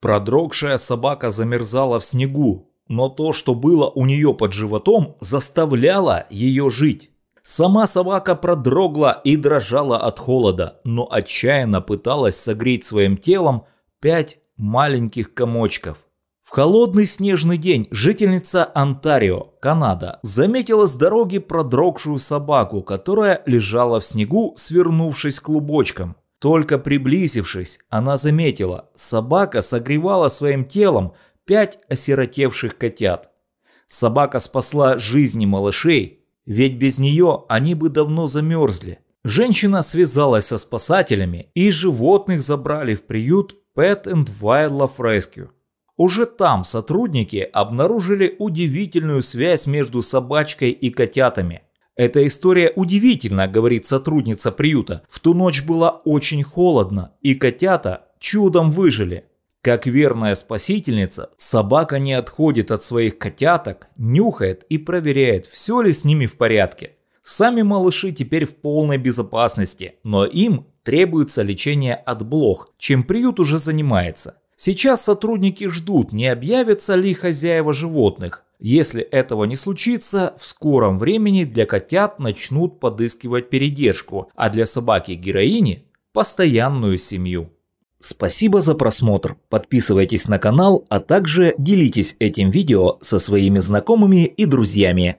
Продрогшая собака замерзала в снегу, но то, что было у нее под животом, заставляло ее жить. Сама собака продрогла и дрожала от холода, но отчаянно пыталась согреть своим телом пять маленьких комочков. В холодный снежный день жительница Онтарио, Канада, заметила с дороги продрогшую собаку, которая лежала в снегу, свернувшись клубочком. Только приблизившись, она заметила, собака согревала своим телом пять осиротевших котят. Собака спасла жизни малышей, ведь без нее они бы давно замерзли. Женщина связалась со спасателями, и животных забрали в приют Pet and Wildlife Rescue. Уже там сотрудники обнаружили удивительную связь между собачкой и котятами – эта история удивительна, говорит сотрудница приюта. В ту ночь было очень холодно, и котята чудом выжили. Как верная спасительница, собака не отходит от своих котяток, нюхает и проверяет, все ли с ними в порядке. Сами малыши теперь в полной безопасности, но им требуется лечение от блох, чем приют уже занимается. Сейчас сотрудники ждут, не объявятся ли хозяева животных. Если этого не случится, в скором времени для котят начнут подыскивать передержку, а для собаки-героини – постоянную семью. Спасибо за просмотр, подписывайтесь на канал, а также делитесь этим видео со своими знакомыми и друзьями.